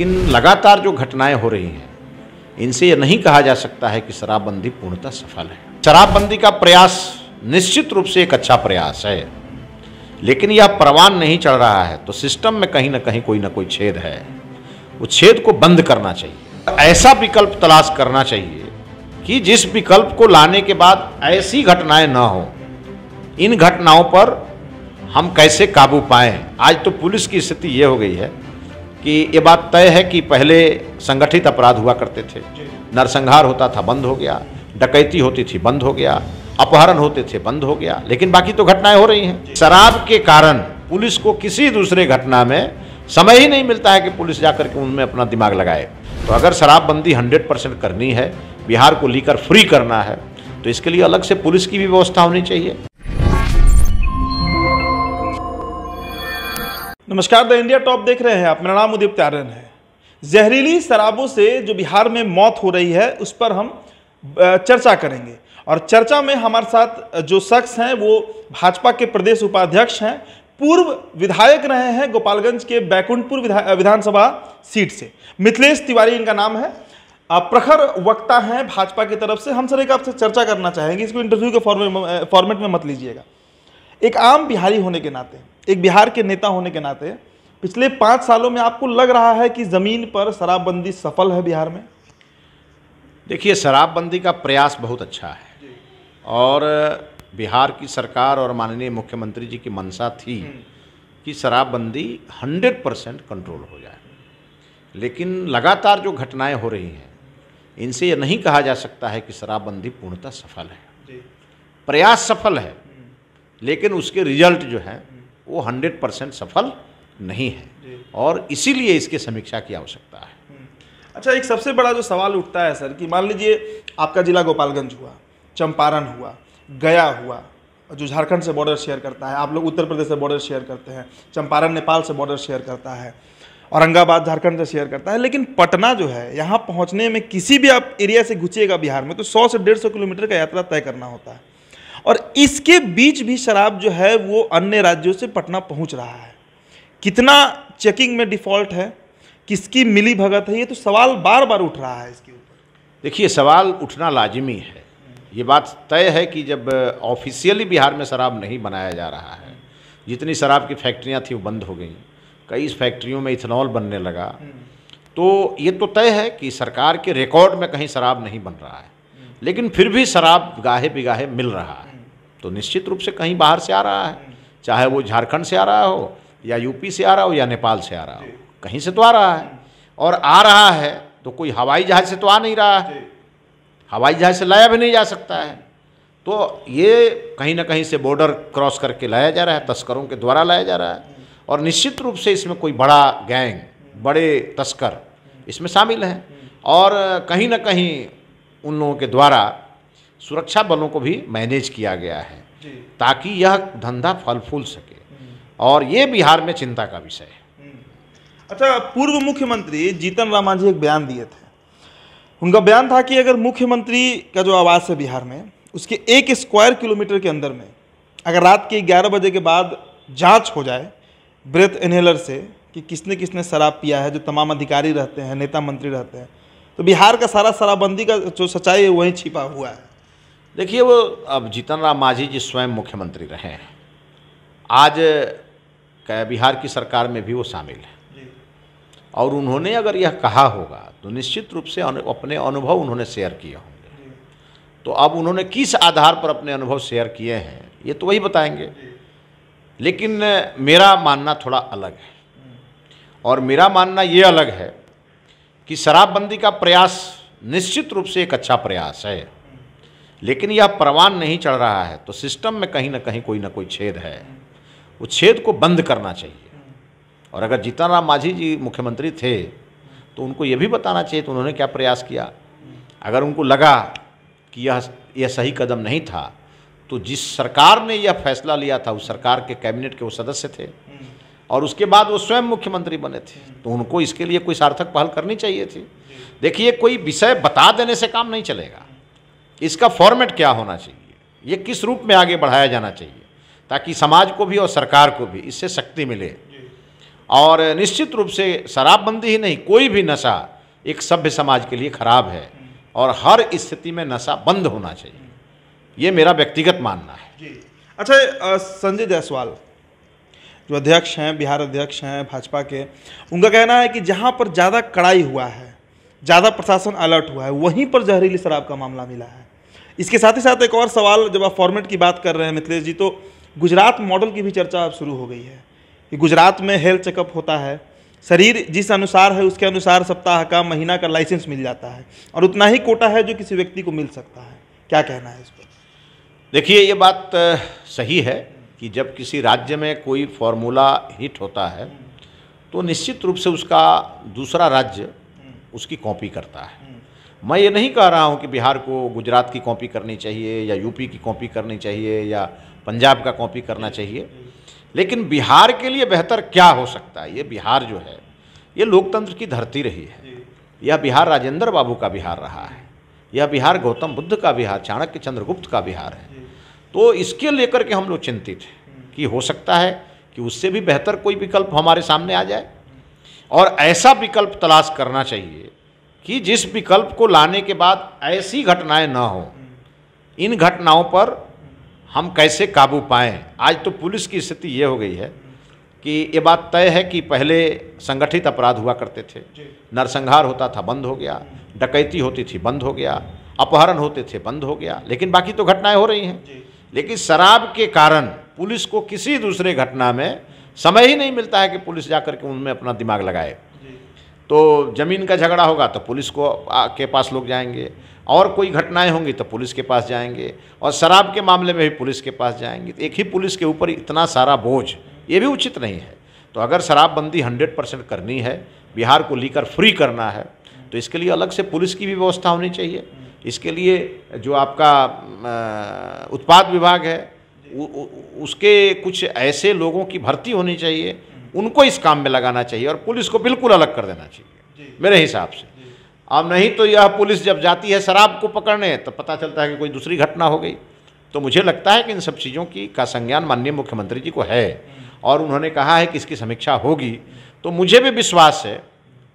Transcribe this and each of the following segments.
लेकिन लगातार जो घटनाएं हो रही हैं इनसे यह नहीं कहा जा सकता है कि शराबबंदी पूर्णतः सफल है शराबबंदी का प्रयास निश्चित रूप से एक अच्छा प्रयास है लेकिन यह परवान नहीं चढ़ रहा है तो सिस्टम में कहीं ना कहीं कोई ना कोई छेद है वो छेद को बंद करना चाहिए ऐसा विकल्प तलाश करना चाहिए कि जिस विकल्प को लाने के बाद ऐसी घटनाएं ना हो इन घटनाओं पर हम कैसे काबू पाएं आज तो पुलिस की स्थिति ये हो गई है कि ये बात तय है कि पहले संगठित अपराध हुआ करते थे नरसंहार होता था बंद हो गया डकैती होती थी बंद हो गया अपहरण होते थे बंद हो गया लेकिन बाकी तो घटनाएं हो रही हैं शराब के कारण पुलिस को किसी दूसरे घटना में समय ही नहीं मिलता है कि पुलिस जाकर के उनमें अपना दिमाग लगाए तो अगर शराबबंदी हंड्रेड परसेंट करनी है बिहार को लेकर फ्री करना है तो इसके लिए अलग से पुलिस की भी व्यवस्था होनी चाहिए नमस्कार द इंडिया टॉप देख रहे हैं आप मेरा नाम उदीप त्यारन है जहरीली शराबों से जो बिहार में मौत हो रही है उस पर हम चर्चा करेंगे और चर्चा में हमारे साथ जो शख्स हैं वो भाजपा के प्रदेश उपाध्यक्ष हैं पूर्व विधायक रहे हैं गोपालगंज के बैकुंठपुर विधानसभा सीट से मिथिलेश तिवारी इनका नाम है प्रखर वक्ता हैं भाजपा की तरफ से हम सर एक आपसे चर्चा करना चाहेंगे इसको इंटरव्यू के फॉर्मेट में मत लीजिएगा एक आम बिहारी होने के नाते एक बिहार के नेता होने के नाते पिछले पाँच सालों में आपको लग रहा है कि ज़मीन पर शराबबंदी सफल है बिहार में देखिए शराबबंदी का प्रयास बहुत अच्छा है और बिहार की सरकार और माननीय मुख्यमंत्री जी की मंशा थी हम्म। कि शराबबंदी 100 परसेंट कंट्रोल हो जाए लेकिन लगातार जो घटनाएं हो रही हैं इनसे यह नहीं कहा जा सकता है कि शराबबंदी पूर्णतः सफल है प्रयास सफल है लेकिन उसके रिजल्ट जो है वो हंड्रेड परसेंट सफल नहीं है और इसीलिए इसकी समीक्षा की आवश्यकता है हम्म। अच्छा एक सबसे बड़ा जो सवाल उठता है सर कि मान लीजिए आपका ज़िला गोपालगंज हुआ चंपारण हुआ गया हुआ जो झारखंड से बॉर्डर शेयर करता है आप लोग उत्तर प्रदेश से बॉर्डर शेयर करते हैं चंपारण नेपाल से बॉर्डर शेयर करता है औरंगाबाद झारखंड से शेयर करता है लेकिन पटना जो है यहाँ पहुँचने में किसी भी आप एरिया से घुसिएगा बिहार में तो सौ से डेढ़ किलोमीटर का यात्रा तय करना होता है और इसके बीच भी शराब जो है वो अन्य राज्यों से पटना पहुंच रहा है कितना चेकिंग में डिफॉल्ट है किसकी मिली भगत है ये तो सवाल बार बार उठ रहा है इसके ऊपर देखिए सवाल उठना लाजिमी है ये बात तय है कि जब ऑफिशियली बिहार में शराब नहीं बनाया जा रहा है जितनी शराब की फैक्ट्रियाँ थी वो बंद हो गई कई फैक्ट्रियों में इथेनॉल बनने लगा तो ये तो तय है कि सरकार के रिकॉर्ड में कहीं शराब नहीं बन रहा है लेकिन फिर भी शराब गाहे बिगाहे मिल रहा है तो निश्चित रूप से कहीं बाहर से आ रहा है चाहे वो झारखंड से आ रहा हो या यूपी से आ रहा हो या नेपाल से आ रहा हो कहीं से तो आ रहा है और आ रहा है तो कोई हवाई जहाज से तो आ नहीं रहा है हवाई जहाज से लाया भी नहीं जा सकता है तो ये कहीं ना कहीं से बॉर्डर क्रॉस करके लाया जा रहा है तस्करों के द्वारा लाया जा रहा है और निश्चित रूप से इसमें कोई बड़ा गैंग बड़े तस्कर इसमें शामिल हैं और कहीं ना कहीं उन लोगों के द्वारा सुरक्षा बलों को भी मैनेज किया गया है ताकि यह धंधा फल फूल सके और ये बिहार में चिंता का विषय है हम्म। अच्छा पूर्व मुख्यमंत्री जीतन रामा जी एक बयान दिए थे उनका बयान था कि अगर मुख्यमंत्री का जो आवास है बिहार में उसके एक स्क्वायर किलोमीटर के अंदर में अगर रात के 11 बजे के बाद जांच हो जाए ब्रेथ इनहेलर से कि किसने किसने शराब पिया है जो तमाम अधिकारी रहते हैं नेता मंत्री रहते हैं तो बिहार का सारा शराबबंदी का जो सच्चाई है वहीं छिपा हुआ है देखिए वो अब जीतन राम मांझी जी स्वयं मुख्यमंत्री रहे हैं आज बिहार की सरकार में भी वो शामिल है और उन्होंने अगर यह कहा होगा तो निश्चित रूप से अपने अनुभव उन्होंने शेयर किए होंगे तो अब उन्होंने किस आधार पर अपने अनुभव शेयर किए हैं ये तो वही बताएंगे लेकिन मेरा मानना थोड़ा अलग है हम्म। और मेरा मानना ये अलग है कि शराबबंदी का प्रयास निश्चित रूप से एक अच्छा प्रयास है लेकिन यह परवान नहीं चढ़ रहा है तो सिस्टम में कहीं ना कहीं कोई ना कोई छेद है वो छेद को बंद करना चाहिए और अगर जीतन राम मांझी जी मुख्यमंत्री थे तो उनको यह भी बताना चाहिए तो उन्होंने क्या प्रयास किया अगर उनको लगा कि यह यह सही कदम नहीं था तो जिस सरकार ने यह फैसला लिया था उस सरकार के कैबिनेट के वो सदस्य थे और उसके बाद वो स्वयं मुख्यमंत्री बने थे तो उनको इसके लिए कोई सार्थक पहल करनी चाहिए थी देखिए कोई विषय बता देने से काम नहीं चलेगा इसका फॉर्मेट क्या होना चाहिए ये किस रूप में आगे बढ़ाया जाना चाहिए ताकि समाज को भी और सरकार को भी इससे शक्ति मिले और निश्चित रूप से शराबबंदी ही नहीं कोई भी नशा एक सभ्य समाज के लिए खराब है और हर स्थिति में नशा बंद होना चाहिए ये मेरा व्यक्तिगत मानना है जी अच्छा संजय जायसवाल जो अध्यक्ष हैं बिहार अध्यक्ष हैं भाजपा के उनका कहना है कि जहाँ पर ज़्यादा कड़ाई हुआ है ज़्यादा प्रशासन अलर्ट हुआ है वहीं पर जहरीली शराब का मामला मिला है इसके साथ ही साथ एक और सवाल जब आप फॉर्मेट की बात कर रहे हैं मिथिलेश जी तो गुजरात मॉडल की भी चर्चा अब शुरू हो गई है कि गुजरात में हेल्थ चेकअप होता है शरीर जिस अनुसार है उसके अनुसार सप्ताह का महीना का लाइसेंस मिल जाता है और उतना ही कोटा है जो किसी व्यक्ति को मिल सकता है क्या कहना है इस पर देखिए ये बात सही है कि जब किसी राज्य में कोई फॉर्मूला हिट होता है तो निश्चित रूप से उसका दूसरा राज्य उसकी कॉपी करता है मैं ये नहीं कह रहा हूँ कि बिहार को गुजरात की कॉपी करनी चाहिए या यूपी की कॉपी करनी चाहिए या पंजाब का कॉपी करना चाहिए लेकिन बिहार के लिए बेहतर क्या हो सकता है ये बिहार जो है ये लोकतंत्र की धरती रही है यह बिहार राजेंद्र बाबू का बिहार रहा है यह बिहार गौतम बुद्ध का बिहार चाणक्य चंद्रगुप्त का बिहार है तो इसके लेकर के हम लोग चिंतित हैं कि हो सकता है कि उससे भी बेहतर कोई विकल्प हमारे सामने आ जाए और ऐसा विकल्प तलाश करना चाहिए कि जिस विकल्प को लाने के बाद ऐसी घटनाएं ना हो इन घटनाओं पर हम कैसे काबू पाएं आज तो पुलिस की स्थिति ये हो गई है कि ये बात तय है कि पहले संगठित अपराध हुआ करते थे नरसंहार होता था बंद हो गया डकैती होती थी बंद हो गया अपहरण होते थे बंद हो गया लेकिन बाकी तो घटनाएं हो रही हैं लेकिन शराब के कारण पुलिस को किसी दूसरे घटना में समय ही नहीं मिलता है कि पुलिस जाकर के उनमें अपना दिमाग लगाए तो ज़मीन का झगड़ा होगा तो पुलिस को आ, के पास लोग जाएंगे और कोई घटनाएं होंगी तो पुलिस के पास जाएंगे और शराब के मामले में भी पुलिस के पास जाएंगे तो एक ही पुलिस के ऊपर इतना सारा बोझ ये भी उचित नहीं है तो अगर शराबबंदी हंड्रेड परसेंट करनी है बिहार को लेकर फ्री करना है तो इसके लिए अलग से पुलिस की भी व्यवस्था होनी चाहिए इसके लिए जो आपका उत्पाद विभाग है उ, उ, उसके कुछ ऐसे लोगों की भर्ती होनी चाहिए उनको इस काम में लगाना चाहिए और पुलिस को बिल्कुल अलग कर देना चाहिए मेरे हिसाब से अब नहीं तो यह पुलिस जब जाती है शराब को पकड़ने तो पता चलता है कि कोई दूसरी घटना हो गई तो मुझे लगता है कि इन सब चीज़ों की का संज्ञान माननीय मुख्यमंत्री जी को है और उन्होंने कहा है कि इसकी समीक्षा होगी तो मुझे भी विश्वास है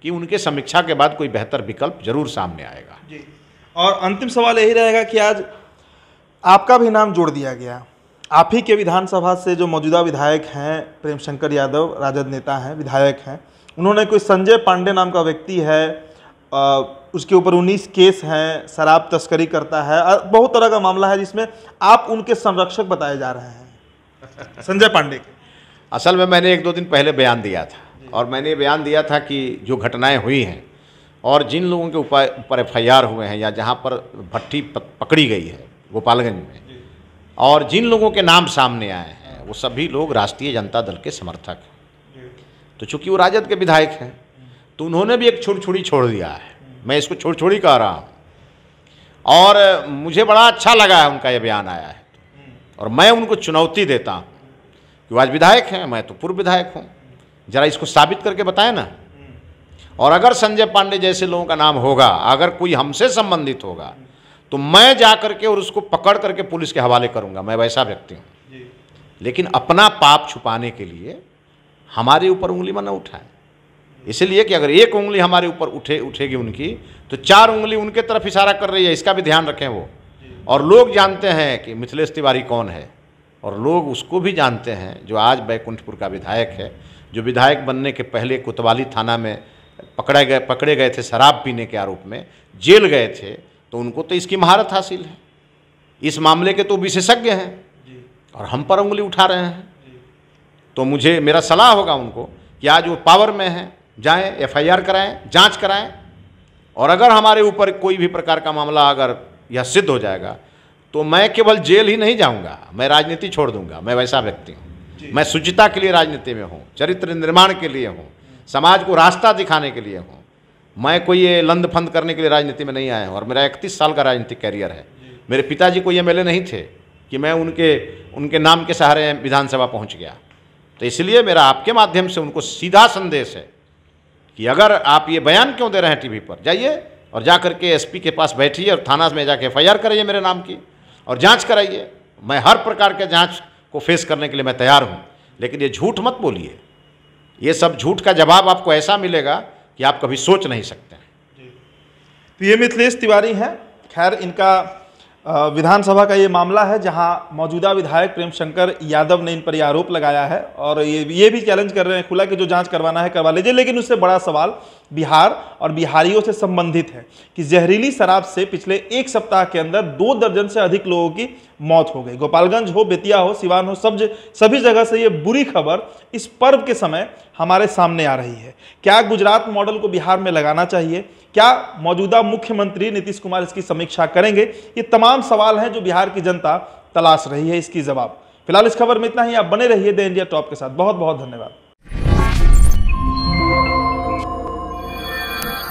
कि उनके समीक्षा के बाद कोई बेहतर विकल्प जरूर सामने आएगा जी और अंतिम सवाल यही रहेगा कि आज आपका भी नाम जोड़ दिया गया आप ही के विधानसभा से जो मौजूदा विधायक हैं प्रेम शंकर यादव राजद नेता हैं विधायक हैं उन्होंने कोई संजय पांडे नाम का व्यक्ति है आ, उसके ऊपर 19 केस हैं शराब तस्करी करता है और बहुत तरह का मामला है जिसमें आप उनके संरक्षक बताए जा रहे हैं संजय पांडे के असल में मैंने एक दो दिन पहले बयान दिया था और मैंने बयान दिया था कि जो घटनाएं हुई हैं और जिन लोगों के उपाय ऊपर एफ हुए हैं या जहाँ पर भट्टी पकड़ी गई है गोपालगंज में और जिन लोगों के नाम सामने आए हैं वो सभी लोग राष्ट्रीय जनता दल के समर्थक हैं तो चूंकि वो राजद के विधायक हैं तो उन्होंने भी एक छुड़छुड़ी छोड़ दिया है मैं इसको छुड़छुड़ी कह रहा हूँ और मुझे बड़ा अच्छा लगा है उनका ये बयान आया है और मैं उनको चुनौती देता हूँ कि आज विधायक हैं मैं तो पूर्व विधायक हूँ जरा इसको साबित करके बताएं ना और अगर संजय पांडे जैसे लोगों का नाम होगा अगर कोई हमसे संबंधित होगा तो मैं जा करके और उसको पकड़ करके पुलिस के हवाले करूँगा मैं वैसा व्यक्ति हूँ लेकिन अपना पाप छुपाने के लिए हमारे ऊपर उंगली मना उठाए इसलिए कि अगर एक उंगली हमारे ऊपर उठे उठेगी उनकी तो चार उंगली उनके तरफ इशारा कर रही है इसका भी ध्यान रखें वो और लोग जानते हैं कि मिथिलेश तिवारी कौन है और लोग उसको भी जानते हैं जो आज बैकुंठपुर का विधायक है जो विधायक बनने के पहले कुतवाली थाना में पकड़े गए पकड़े गए थे शराब पीने के आरोप में जेल गए थे तो उनको तो इसकी महारत हासिल है इस मामले के तो विशेषज्ञ हैं और हम पर उंगली उठा रहे हैं तो मुझे मेरा सलाह होगा उनको कि आज वो पावर में हैं जाएं एफआईआर कराएं जांच कराएं और अगर हमारे ऊपर कोई भी प्रकार का मामला अगर यह सिद्ध हो जाएगा तो मैं केवल जेल ही नहीं जाऊंगा मैं राजनीति छोड़ दूंगा मैं वैसा व्यक्ति हूँ मैं शुचिता के लिए राजनीति में हूँ चरित्र निर्माण के लिए हूँ समाज को रास्ता दिखाने के लिए हूँ मैं कोई ये लंद फंद करने के लिए राजनीति में नहीं आया हूँ और मेरा इकतीस साल का राजनीतिक कैरियर है मेरे पिताजी कोई एम नहीं थे कि मैं उनके उनके नाम के सहारे विधानसभा पहुँच गया तो इसलिए मेरा आपके माध्यम से उनको सीधा संदेश है कि अगर आप ये बयान क्यों दे रहे हैं टीवी पर जाइए और जा करके एसपी के पास बैठिए और थाना में जाके एफ कराइए मेरे नाम की और जांच कराइए मैं हर प्रकार के जांच को फेस करने के लिए मैं तैयार हूँ लेकिन ये झूठ मत बोलिए ये सब झूठ का जवाब आपको ऐसा मिलेगा ये आप कभी सोच नहीं सकते तो ये मिथिलेश तिवारी हैं खैर इनका विधानसभा का ये मामला है जहां मौजूदा विधायक प्रेम शंकर यादव ने इन पर आरोप लगाया है और ये ये भी चैलेंज कर रहे हैं खुला कि जो जांच करवाना है करवा लीजिए लेकिन उससे बड़ा सवाल बिहार और बिहारियों से संबंधित है कि जहरीली शराब से पिछले एक सप्ताह के अंदर दो दर्जन से अधिक लोगों की मौत हो गई गोपालगंज हो बेतिया हो सिवान हो सब सभी जगह से ये बुरी खबर इस पर्व के समय हमारे सामने आ रही है क्या गुजरात मॉडल को बिहार में लगाना चाहिए क्या मौजूदा मुख्यमंत्री नीतीश कुमार इसकी समीक्षा करेंगे ये तमाम सवाल हैं जो बिहार की जनता तलाश रही है इसकी जवाब फिलहाल इस खबर में इतना ही आप बने रहिए द इंडिया टॉप के साथ बहुत बहुत धन्यवाद